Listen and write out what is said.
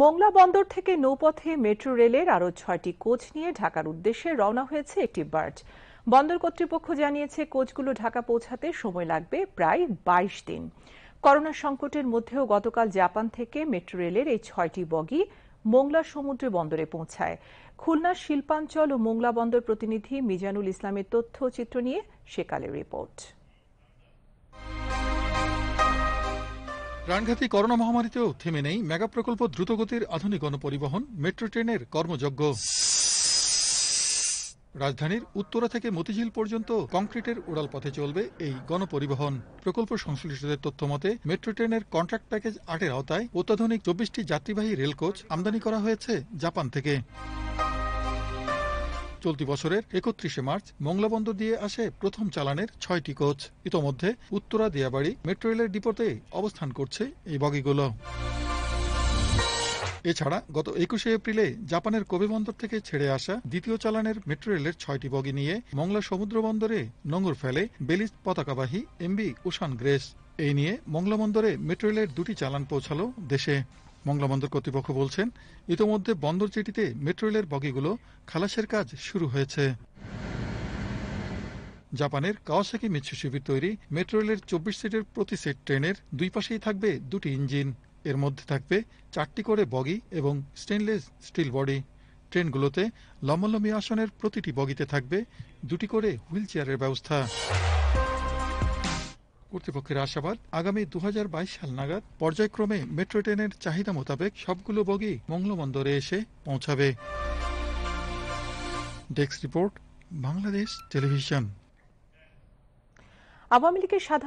মোংলা বন্দর থেকে নৌপথে মেট্রো রেলের আরও ছয়টি কোচ নিয়ে ঢাকার উদ্দেশ্যে রওনা হয়েছে একটি বার্জ বন্দর কর্তৃপক্ষ জানিয়েছে কোচগুলো ঢাকা পৌঁছাতে সময় লাগবে প্রায় বাইশ দিন করোনা সংকটের মধ্যেও গতকাল জাপান থেকে মেট্রো রেলের এই ছয়টি বগি মোংলা সমুদ্র বন্দরে পৌঁছায় খুলনা শিল্পাঞ্চল ও মোংলা বন্দর প্রতিনিধি মিজানুল ইসলামের তথ্যচিত্র নিয়ে সেকালের রিপোর্ট প্রাণঘাতী করোনা মহামারীতেও থেমে নেই মেগা প্রকল্প দ্রুতগতির আধুনিক গণপরিবহন মেট্রো ট্রেনের কর্মযজ্ঞ রাজধানীর উত্তরা থেকে মতিঝিল পর্যন্ত কংক্রিটের উড়াল পথে চলবে এই গণপরিবহন প্রকল্প সংশ্লিষ্টদের তথ্য মতে মেট্রো ট্রেনের কন্ট্রাক্ট প্যাকেজ আটের আওতায় অত্যাধুনিক চব্বিশটি যাত্রীবাহী রেলকোচ আমদানি করা হয়েছে জাপান থেকে চলতি বছরের একত্রিশে মার্চ মংলাবন্দর দিয়ে আসে প্রথম চালানের ছয়টি কোচ ইতোমধ্যে উত্তরা দিয়াবাড়ি মেট্রো রেলের ডিপোতে অবস্থান করছে এই বগিগুলো এছাড়া গত একুশে এপ্রিলে জাপানের কোবে বন্দর থেকে ছেড়ে আসা দ্বিতীয় চালানের মেট্রো রেলের ছয়টি বগি নিয়ে মংলা সমুদ্র বন্দরে নোঙর ফেলে বেলিজ পতাকাবাহী এমবি উষান গ্রেস এই নিয়ে মংলা বন্দরে মেট্রো রেলের দুটি চালান পৌঁছালো দেশে মংলা বন্দর কর্তৃপক্ষ বলছেন ইতোমধ্যে বন্দর জেটিতে মেট্রো রেলের বগিগুলো খালাসের কাজ শুরু হয়েছে জাপানের কাওয়াসাকি শিবির তৈরি মেট্রো রেলের চব্বিশ সিটের প্রতি সেট ট্রেনের দুই পাশেই থাকবে দুটি ইঞ্জিন এর মধ্যে থাকবে চারটি করে বগি এবং স্টেনলেস স্টিল বডি ট্রেনগুলোতে লম্বলম্বী আসনের প্রতিটি বগিতে থাকবে দুটি করে হুইল চেয়ারের ব্যবস্থা কর্তৃপক্ষের আশাবাদ আগামী দু সাল নাগাদ পর্যায়ক্রমে মেট্রো ট্রেনের চাহিদা মোতাবেক সবগুলো বগি মঙ্গলবন্দরে এসে পৌঁছাবে desk report Bangladesh television Awami লীগের সাধারণ